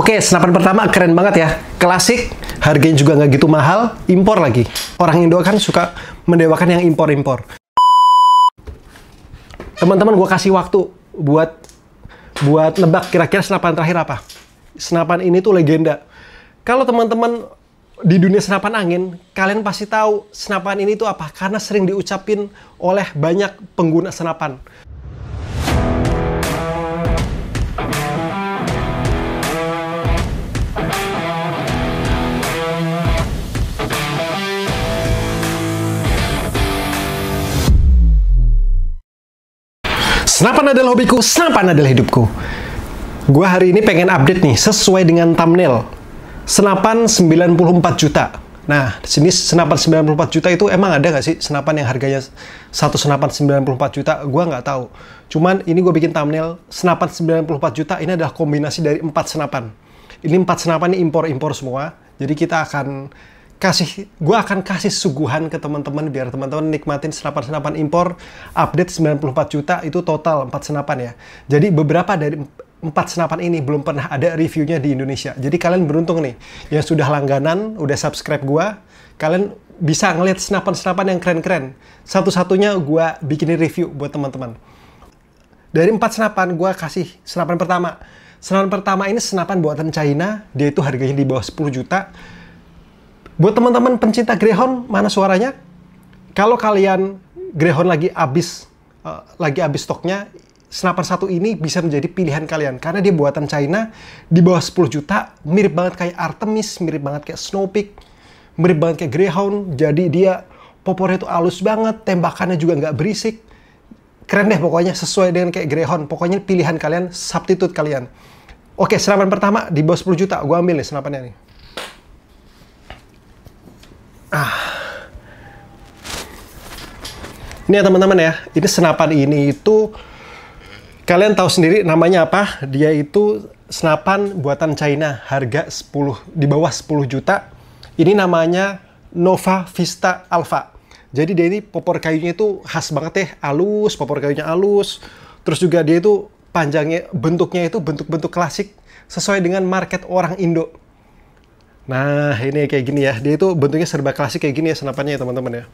Oke, senapan pertama keren banget ya. Klasik, harganya juga nggak gitu mahal, impor lagi. Orang Indo kan suka mendewakan yang impor-impor. Teman-teman, gue kasih waktu buat buat nebak kira-kira senapan terakhir apa. Senapan ini tuh legenda. Kalau teman-teman di dunia senapan angin, kalian pasti tahu senapan ini tuh apa karena sering diucapin oleh banyak pengguna senapan. Senapan adalah hobiku, senapan adalah hidupku. Gua hari ini pengen update nih sesuai dengan thumbnail. Senapan 94 juta. Nah, di sini senapan 94 juta itu emang ada gak sih senapan yang harganya satu senapan 94 juta? Gua nggak tahu. Cuman ini gue bikin thumbnail senapan 94 juta ini adalah kombinasi dari empat senapan. Ini empat senapan ini impor-impor semua. Jadi kita akan kasih gue akan kasih suguhan ke teman-teman biar teman-teman nikmatin senapan-senapan impor update 94 juta itu total 4 senapan ya. Jadi beberapa dari empat senapan ini belum pernah ada reviewnya di Indonesia. Jadi kalian beruntung nih yang sudah langganan, udah subscribe gue, kalian bisa ngeliat senapan-senapan yang keren-keren. Satu-satunya gue bikinin review buat teman-teman. Dari empat senapan gue kasih senapan pertama. Senapan pertama ini senapan buatan China, dia itu harganya di bawah 10 juta Buat teman-teman pencinta Greyhound, mana suaranya? Kalau kalian Greyhound lagi habis uh, lagi habis stoknya, senapan satu ini bisa menjadi pilihan kalian karena dia buatan China di bawah 10 juta, mirip banget kayak Artemis, mirip banget kayak Snowpeak, mirip banget kayak Greyhound. Jadi dia popornya itu halus banget, tembakannya juga nggak berisik. Keren deh pokoknya sesuai dengan kayak Greyhound. Pokoknya pilihan kalian, substitute kalian. Oke, senapan pertama di bawah 10 juta, gue ambil nih senapannya nih. Ah. Ini ya teman-teman ya, ini senapan ini itu kalian tahu sendiri namanya apa? Dia itu senapan buatan China, harga 10 di bawah 10 juta. Ini namanya Nova Vista Alpha. Jadi dia ini popor kayunya itu khas banget ya, halus, popor kayunya halus. Terus juga dia itu panjangnya bentuknya itu bentuk-bentuk klasik sesuai dengan market orang Indo. Nah, ini kayak gini ya. Dia itu bentuknya serba klasik kayak gini ya senapannya ya teman-teman ya.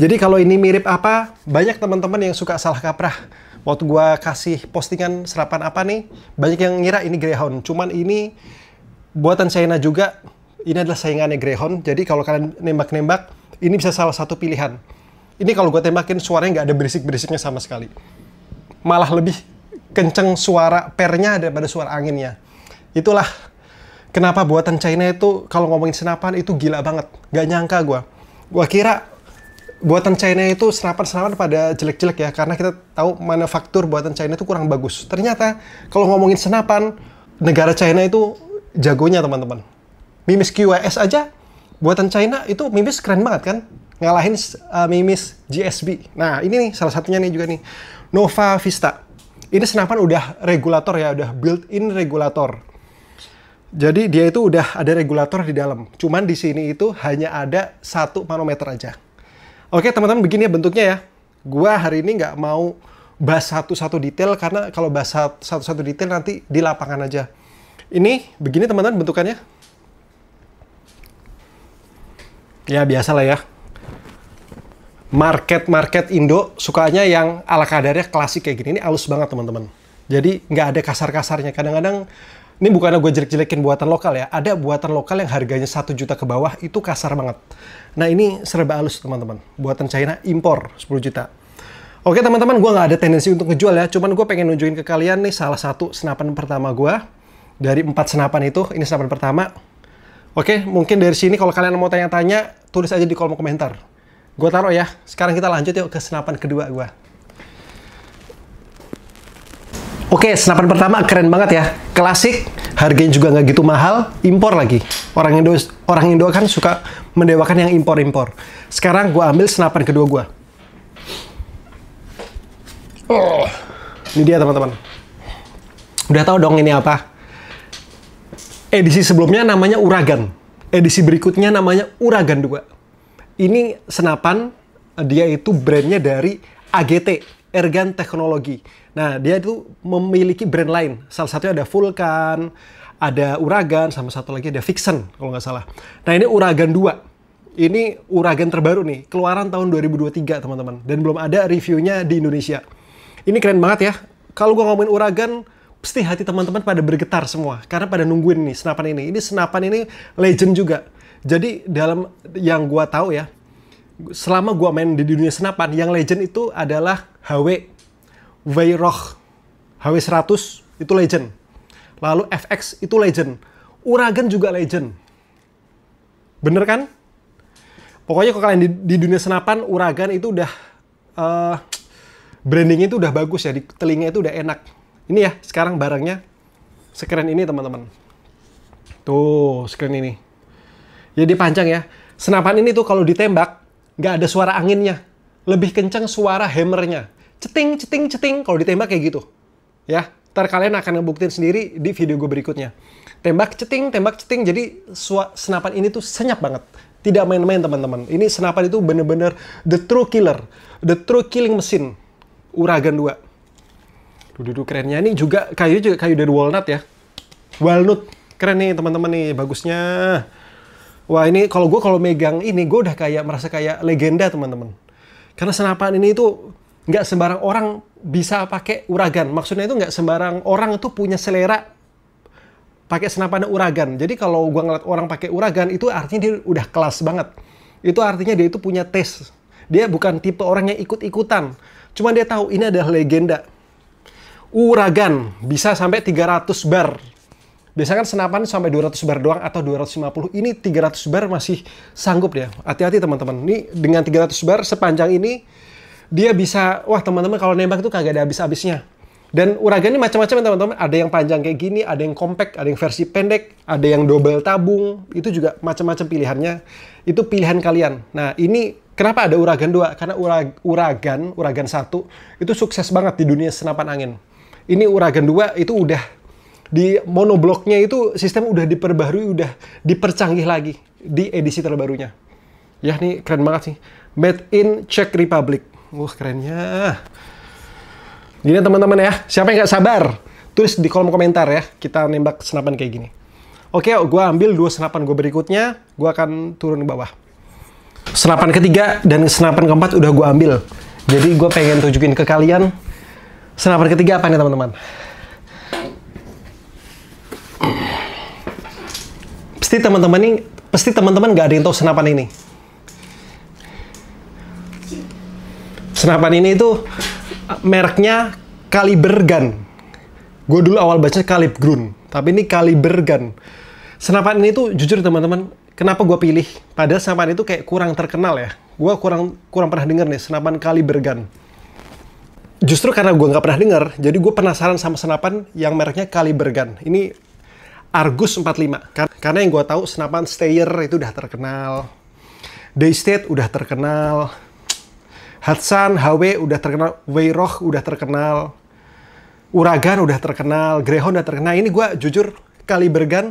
Jadi kalau ini mirip apa, banyak teman-teman yang suka salah kaprah. Waktu gua kasih postingan serapan apa nih, banyak yang ngira ini Greyhound. Cuman ini buatan China juga. Ini adalah saingannya Greyhound. Jadi kalau kalian nembak-nembak, ini bisa salah satu pilihan. Ini kalau gue tembakin suaranya nggak ada berisik-berisiknya sama sekali. Malah lebih kenceng suara pernya daripada suara anginnya. Itulah kenapa buatan China itu kalau ngomongin senapan itu gila banget. Gak nyangka gue. Gue kira buatan China itu senapan-senapan pada jelek-jelek ya karena kita tahu manufaktur buatan China itu kurang bagus. Ternyata kalau ngomongin senapan negara China itu jagonya teman-teman. Mimis QWS aja buatan China itu Mimis keren banget kan? Ngalahin uh, Mimis GSB. Nah, ini nih salah satunya nih juga nih. Nova Vista. Ini senapan udah regulator ya, udah built-in regulator jadi dia itu udah ada regulator di dalam. Cuman di sini itu hanya ada satu manometer aja. Oke teman-teman begini ya bentuknya ya. Gua hari ini nggak mau bahas satu-satu detail karena kalau bahas satu-satu detail nanti di lapangan aja. Ini begini teman-teman bentukannya. Ya biasa lah ya. Market-market Indo sukanya yang ala kadarnya klasik kayak gini. Ini halus banget teman-teman. Jadi nggak ada kasar-kasarnya. Kadang-kadang ini bukan gue jelek-jelekin buatan lokal ya. Ada buatan lokal yang harganya satu juta ke bawah itu kasar banget. Nah ini serba halus teman-teman. Buatan China impor 10 juta. Oke teman-teman, gue nggak ada tendensi untuk ngejual ya. Cuman gue pengen nunjukin ke kalian nih salah satu senapan pertama gue. Dari empat senapan itu, ini senapan pertama. Oke, mungkin dari sini kalau kalian mau tanya-tanya, tulis aja di kolom komentar. Gue taruh ya. Sekarang kita lanjut yuk ke senapan kedua gue. Oke, senapan pertama keren banget ya. Klasik, harganya juga nggak gitu mahal, impor lagi. Orang Indo orang Indo kan suka mendewakan yang impor-impor. Sekarang gue ambil senapan kedua gue. Oh, ini dia teman-teman. Udah tahu dong ini apa? Edisi sebelumnya namanya Uragan. Edisi berikutnya namanya Uragan 2. Ini senapan, dia itu brandnya dari AGT, Ergan teknologi. Nah, dia itu memiliki brand lain. Salah satunya ada Vulkan, ada Uragan, sama satu lagi ada Vixen kalau nggak salah. Nah, ini Uragan 2. Ini Uragan terbaru nih, keluaran tahun 2023, teman-teman. Dan belum ada reviewnya di Indonesia. Ini keren banget ya. Kalau gue ngomongin Uragan, pasti hati teman-teman pada bergetar semua karena pada nungguin nih senapan ini. Ini senapan ini legend juga. Jadi dalam yang gua tahu ya, selama gue main di dunia senapan, yang legend itu adalah HW Weiroch, HW 100 itu legend. Lalu FX itu legend. Uragan juga legend. Bener kan? Pokoknya kalau kalian di, di dunia senapan, Uragan itu udah uh, brandingnya itu udah bagus ya, di telinga itu udah enak. Ini ya, sekarang barangnya sekeren ini teman-teman. Tuh, sekeren ini. Jadi ya, panjang ya. Senapan ini tuh kalau ditembak, nggak ada suara anginnya. Lebih kencang suara hammernya. Ceting, ceting, ceting kalau ditembak kayak gitu. Ya, ntar kalian akan ngebuktiin sendiri di video gue berikutnya. Tembak ceting, tembak ceting, jadi senapan ini tuh senyap banget. Tidak main-main teman-teman. Ini senapan itu bener-bener the true killer. The true killing machine. Uragan 2. Duduk kerennya ini juga kayu juga kayu dari walnut ya. Walnut. Keren nih teman-teman nih, bagusnya. Wah ini kalau gue kalau megang ini gue udah kayak merasa kayak legenda teman-teman. Karena senapan ini itu nggak sembarang orang bisa pakai uragan. Maksudnya itu nggak sembarang orang itu punya selera pakai senapan uragan. Jadi kalau gue ngeliat orang pakai uragan itu artinya dia udah kelas banget. Itu artinya dia itu punya tes. Dia bukan tipe orang yang ikut-ikutan. Cuma dia tahu ini adalah legenda. Uragan bisa sampai 300 bar Biasanya kan senapan sampai 200 bar doang atau 250. Ini 300 bar masih sanggup ya. Hati-hati teman-teman. Ini dengan 300 bar sepanjang ini dia bisa wah teman-teman kalau nembak itu kagak ada habis-habisnya. Dan uragannya macam-macam ya teman-teman. Ada yang panjang kayak gini, ada yang compact, ada yang versi pendek, ada yang double tabung. Itu juga macam-macam pilihannya. Itu pilihan kalian. Nah ini kenapa ada uragan dua? Karena ura, uragan, uragan satu itu sukses banget di dunia senapan angin. Ini uragan dua itu udah di monobloknya itu sistem udah diperbarui, udah dipercanggih lagi di edisi terbarunya. Ya ini keren banget sih. Made in Czech Republic. Wah kerennya. Gini teman-teman ya, siapa yang nggak sabar? Tulis di kolom komentar ya, kita nembak senapan kayak gini. Oke, gue ambil dua senapan gue berikutnya, gue akan turun ke bawah. Senapan ketiga dan senapan keempat udah gue ambil. Jadi gue pengen tunjukin ke kalian senapan ketiga apa nih teman-teman. Pasti teman-teman ini, pasti teman-teman nggak ada yang tahu senapan ini. Senapan ini itu eh, mereknya kaliber gun Gue dulu awal baca kalib Kalibgrun, tapi ini kaliber gun Senapan ini tuh jujur teman-teman, kenapa gue pilih? Padahal senapan itu kayak kurang terkenal ya. Gue kurang kurang pernah denger nih senapan kaliber gun Justru karena gue nggak pernah denger, jadi gue penasaran sama senapan yang mereknya kaliber gun Ini Argus 45. Kar karena yang gue tahu senapan Steyr itu udah terkenal. Daystate udah terkenal. Hudson, HW udah terkenal. Weiroch udah terkenal. Uragan udah terkenal. Greyhound udah terkenal. Nah, ini gue jujur Gun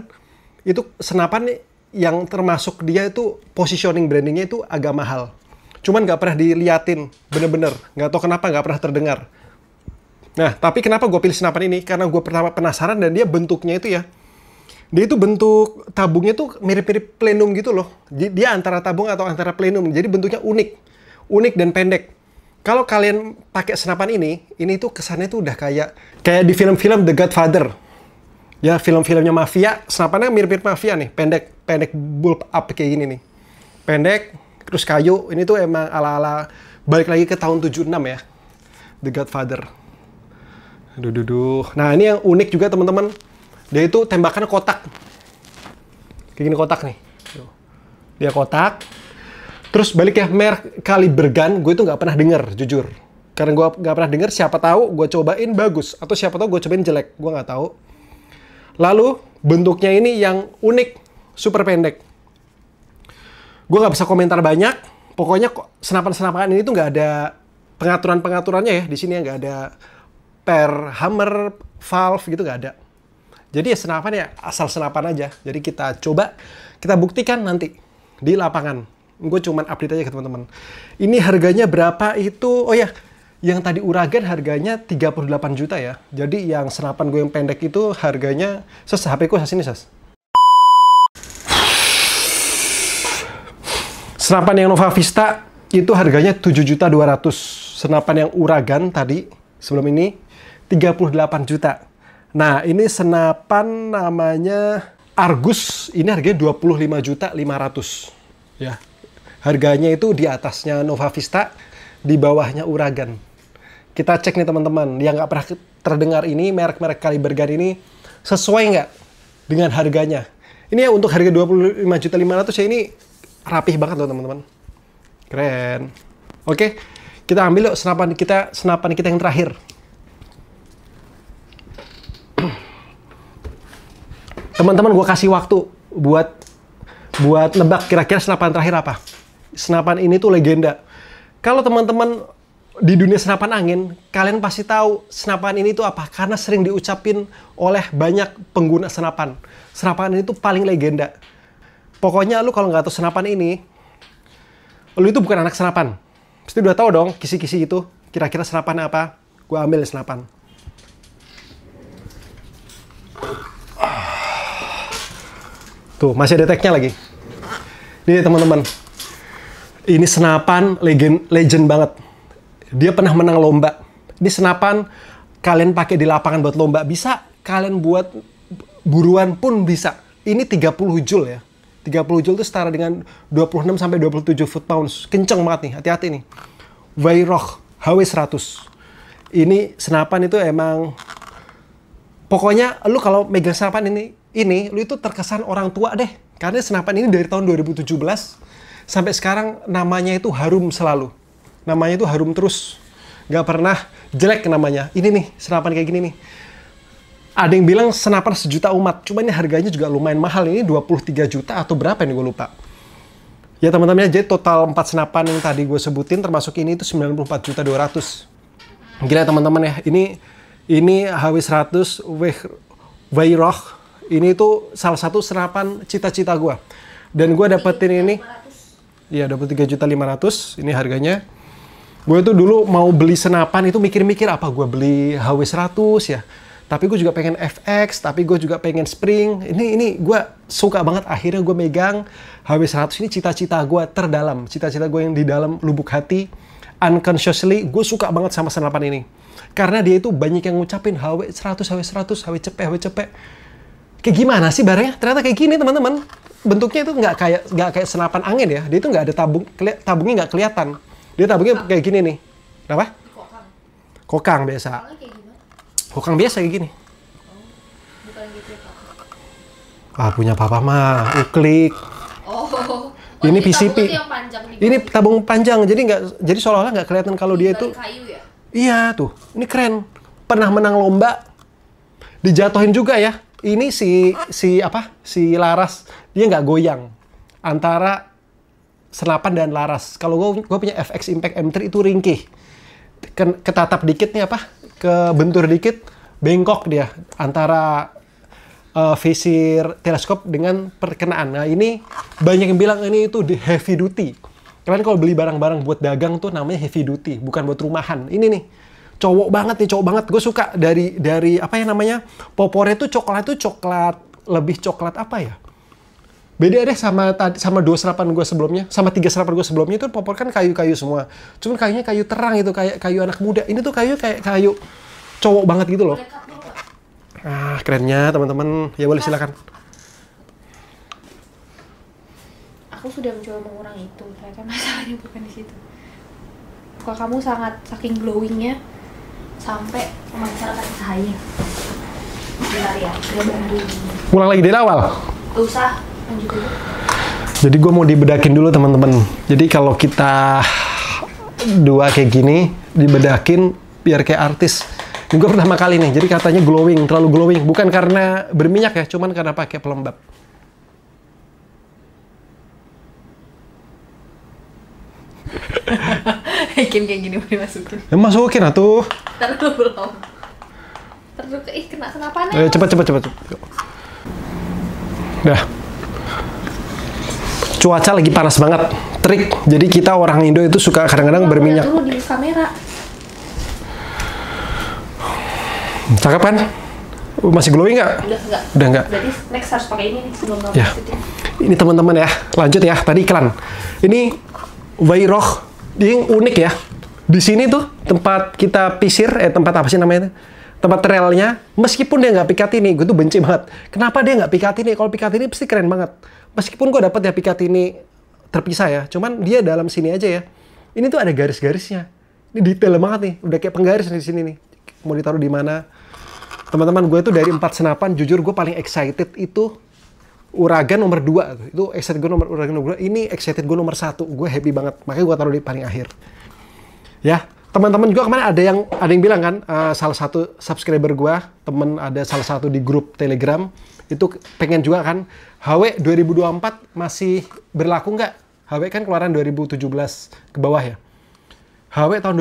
itu senapan yang termasuk dia itu positioning brandingnya itu agak mahal. Cuman nggak pernah diliatin, bener-bener. Nggak -bener. tau kenapa nggak pernah terdengar. Nah, tapi kenapa gue pilih senapan ini? Karena gue pertama penasaran dan dia bentuknya itu ya, dia itu bentuk tabungnya tuh mirip-mirip plenum gitu loh. Dia antara tabung atau antara plenum. Jadi bentuknya unik. Unik dan pendek. Kalau kalian pakai senapan ini, ini tuh kesannya tuh udah kayak kayak di film-film The Godfather. Ya, film-filmnya mafia, senapannya mirip-mirip mafia nih, pendek, pendek bulb up kayak gini nih. Pendek, terus kayu. Ini tuh emang ala-ala balik lagi ke tahun 76 ya. The Godfather. Aduh, duh, duh. Nah, ini yang unik juga teman-teman dia itu tembakan kotak kayak gini kotak nih dia kotak terus balik ya merk kali bergan, gue itu nggak pernah denger jujur karena gue nggak pernah denger siapa tahu gue cobain bagus atau siapa tahu gue cobain jelek gue nggak tahu lalu bentuknya ini yang unik super pendek gue nggak bisa komentar banyak pokoknya kok senapan-senapan ini tuh nggak ada pengaturan-pengaturannya ya di sini ya nggak ada per hammer valve gitu nggak ada jadi ya senapan ya asal senapan aja. Jadi kita coba, kita buktikan nanti di lapangan. Gue cuman update aja ke teman-teman. Ini harganya berapa itu? Oh ya, yang tadi uragan harganya 38 juta ya. Jadi yang senapan gue yang pendek itu harganya... Ses, HP ku sini, Ses. Senapan yang Nova Vista itu harganya 7 juta 200. Senapan yang uragan tadi sebelum ini 38 juta. Nah, ini senapan namanya Argus. Ini harganya lima juta lima ratus Ya. Harganya itu di atasnya Nova Vista, di bawahnya Uragan. Kita cek nih teman-teman, yang nggak pernah terdengar ini, merek-merek kaliber gun ini sesuai nggak dengan harganya. Ini ya untuk harga lima juta lima ratus ya ini rapih banget loh teman-teman. Keren. Oke, kita ambil yuk senapan kita senapan kita yang terakhir. Teman-teman gue kasih waktu buat buat nebak kira-kira senapan terakhir apa. Senapan ini tuh legenda. Kalau teman-teman di dunia senapan angin, kalian pasti tahu senapan ini tuh apa karena sering diucapin oleh banyak pengguna senapan. Senapan ini tuh paling legenda. Pokoknya lu kalau nggak tahu senapan ini, lu itu bukan anak senapan. Pasti udah tahu dong kisi-kisi itu kira-kira senapan apa. Gue ambil senapan. Tuh, masih ada tag-nya lagi. Ini teman-teman, ini senapan legend, legend banget. Dia pernah menang lomba. Ini senapan kalian pakai di lapangan buat lomba bisa, kalian buat buruan pun bisa. Ini 30 jul ya. 30 jul itu setara dengan 26 sampai 27 foot pounds. Kenceng banget nih, hati-hati nih. Weiroch HW100. Ini senapan itu emang pokoknya lu kalau megang senapan ini ini lu itu terkesan orang tua deh. Karena senapan ini dari tahun 2017 sampai sekarang namanya itu harum selalu. Namanya itu harum terus. Gak pernah jelek namanya. Ini nih senapan kayak gini nih. Ada yang bilang senapan sejuta umat, cuma ini harganya juga lumayan mahal. Ini 23 juta atau berapa nih gue lupa. Ya teman-teman jadi total 4 senapan yang tadi gue sebutin termasuk ini itu 94 juta 200. Gila teman-teman ya, ini ini HW100 Weyroch ini tuh salah satu serapan cita-cita gue. Dan gue dapetin ini, iya dapet tiga juta lima ratus. Ini harganya. Gue tuh dulu mau beli senapan itu mikir-mikir apa gue beli HW 100 ya. Tapi gue juga pengen FX, tapi gue juga pengen spring. Ini ini gue suka banget. Akhirnya gue megang HW 100 ini cita-cita gue terdalam. Cita-cita gue yang di dalam lubuk hati unconsciously gue suka banget sama senapan ini karena dia itu banyak yang ngucapin HW 100 HW 100 HW cepet HW cepet kayak gimana sih barangnya? Ternyata kayak gini teman-teman. Bentuknya itu nggak kayak nggak kayak senapan angin ya. Dia itu nggak ada tabung, tabungnya nggak kelihatan. Dia tabungnya Kokang. kayak gini nih. Kenapa? Kokang. Kokang biasa. Kokang biasa kayak gini. Oh, bukan gitu, ya, Ah, punya papa mah, Klik. Oh. oh ini PCP. Oh, ini tabung panjang, jadi nggak, jadi seolah-olah nggak kelihatan kalau dia itu. Kayu ya? Iya tuh, ini keren. Pernah menang lomba, dijatuhin juga ya ini si si apa si Laras dia nggak goyang antara senapan dan Laras. Kalau gue gue punya FX Impact M3 itu ringkih, ketatap dikit nih apa, kebentur dikit, bengkok dia antara uh, visir teleskop dengan perkenaan. Nah ini banyak yang bilang ini itu heavy duty. Kalian kalau beli barang-barang buat dagang tuh namanya heavy duty, bukan buat rumahan. Ini nih cowok banget nih cowok banget gue suka dari dari apa ya namanya popornya tuh coklat tuh coklat lebih coklat apa ya beda deh sama tadi sama dua serapan gue sebelumnya sama tiga serapan gue sebelumnya itu popor kan kayu-kayu semua cuman kayunya kayu terang itu kayak kayu anak muda ini tuh kayu kayak kayu cowok banget gitu loh ah kerennya teman-teman ya boleh silakan aku sudah mencoba mengurangi itu ternyata masalahnya bukan di situ kalau kamu sangat saking glowingnya sampai pemancar cahaya. Bentar ya, Ulang lagi dari awal. Gak usah, Jadi gue mau dibedakin dulu teman-teman. Jadi kalau kita dua kayak gini dibedakin biar kayak artis. Ini gue pertama kali nih. Jadi katanya glowing, terlalu glowing. Bukan karena berminyak ya, cuman karena pakai pelembab. bikin kayak gini mau dimasukin. Ya, masukin atuh. terlalu dulu belum. Ntar ih kena kenapa nih? Eh, cepat cepat cepat. Dah. Cuaca lagi panas banget. Trik. Jadi kita orang Indo itu suka kadang-kadang ya, berminyak. Dulu di kamera. Cakep kan? Masih glowing nggak? Udah nggak. Udah nggak. Jadi next harus pakai ini nih sebelum ya. Ini teman-teman ya, lanjut ya. Tadi iklan. Ini Wairoh yang unik ya. Di sini tuh tempat kita pisir, eh tempat apa sih namanya Tempat trailnya, meskipun dia nggak Picatinny, gue tuh benci banget. Kenapa dia nggak Picatinny? Kalau Picatinny pasti keren banget. Meskipun gue dapat ya Picatinny terpisah ya, cuman dia dalam sini aja ya. Ini tuh ada garis-garisnya. Ini detail banget nih, udah kayak penggaris di sini nih. Mau ditaruh di mana? Teman-teman, gue tuh dari empat senapan, jujur gue paling excited itu Uragan nomor 2 itu excited gue nomor Uragan nomor 2 ini excited gue nomor satu gue happy banget makanya gue taruh di paling akhir ya teman-teman juga kemarin ada yang ada yang bilang kan uh, salah satu subscriber gue temen ada salah satu di grup telegram itu pengen juga kan HW 2024 masih berlaku nggak HW kan keluaran 2017 ke bawah ya HW tahun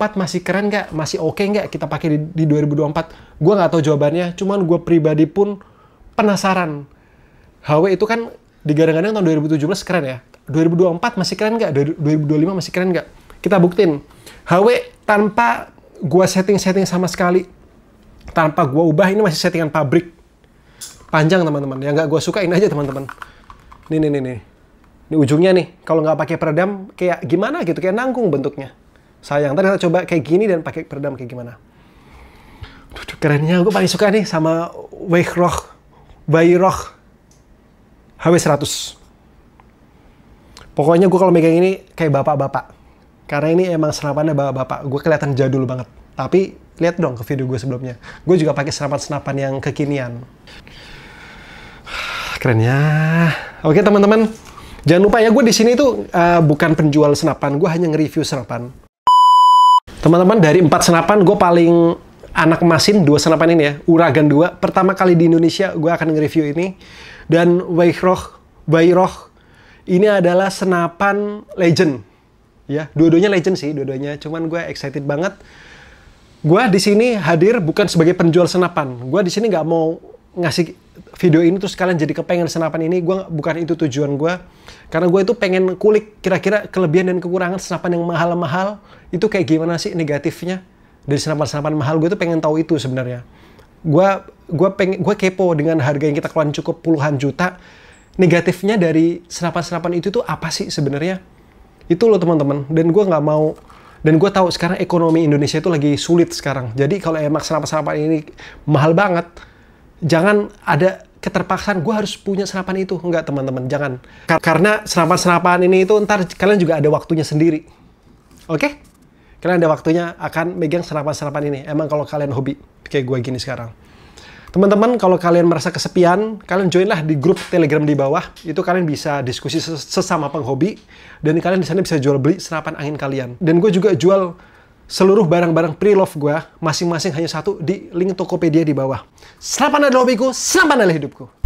2024 masih keren nggak masih oke okay nggak kita pakai di, di 2024 gue nggak tahu jawabannya cuman gue pribadi pun penasaran HW itu kan digadang-gadang tahun 2017 keren ya. 2024 masih keren nggak? 2025 masih keren nggak? Kita buktiin. HW tanpa gua setting-setting sama sekali, tanpa gua ubah ini masih settingan pabrik. Panjang teman-teman. Yang nggak gua sukain aja teman-teman. Nih nih nih nih. Ini ujungnya nih. Kalau nggak pakai peredam kayak gimana gitu, kayak nanggung bentuknya. Sayang. Tadi kita coba kayak gini dan pakai peredam kayak gimana. Duh, kerennya gue paling suka nih sama Weichroch, Weichroch. HW100. Pokoknya gue kalau megang ini kayak bapak-bapak. Karena ini emang senapannya bapak-bapak. Gue kelihatan jadul banget. Tapi lihat dong ke video gue sebelumnya. Gue juga pakai senapan-senapan yang kekinian. Keren ya. Oke teman-teman, jangan lupa ya gue di sini tuh uh, bukan penjual senapan. Gue hanya nge-review senapan. Teman-teman dari empat senapan gue paling anak masin dua senapan ini ya Uragan dua. pertama kali di Indonesia gue akan nge-review ini dan Bayroh Bayroh ini adalah senapan legend ya dua-duanya legend sih dua-duanya cuman gue excited banget gue di sini hadir bukan sebagai penjual senapan gue di sini nggak mau ngasih video ini terus kalian jadi kepengen senapan ini gue bukan itu tujuan gue karena gue itu pengen kulik kira-kira kelebihan dan kekurangan senapan yang mahal-mahal itu kayak gimana sih negatifnya dari senapan-senapan mahal gue tuh pengen tahu itu sebenarnya gue gue pengen gue kepo dengan harga yang kita keluarin cukup puluhan juta negatifnya dari senapan-senapan itu tuh apa sih sebenarnya itu loh teman-teman dan gue nggak mau dan gue tahu sekarang ekonomi Indonesia itu lagi sulit sekarang jadi kalau emang senapan-senapan ini mahal banget jangan ada keterpaksaan gue harus punya senapan itu enggak teman-teman jangan karena senapan-senapan ini itu ntar kalian juga ada waktunya sendiri oke okay? kalian ada waktunya akan megang sarapan-sarapan ini. Emang kalau kalian hobi kayak gue gini sekarang. Teman-teman, kalau kalian merasa kesepian, kalian joinlah di grup Telegram di bawah. Itu kalian bisa diskusi sesama penghobi dan kalian di sana bisa jual beli serapan angin kalian. Dan gue juga jual seluruh barang-barang pre-love gue, masing-masing hanya satu di link Tokopedia di bawah. Serapan adalah hobiku, serapan adalah hidupku.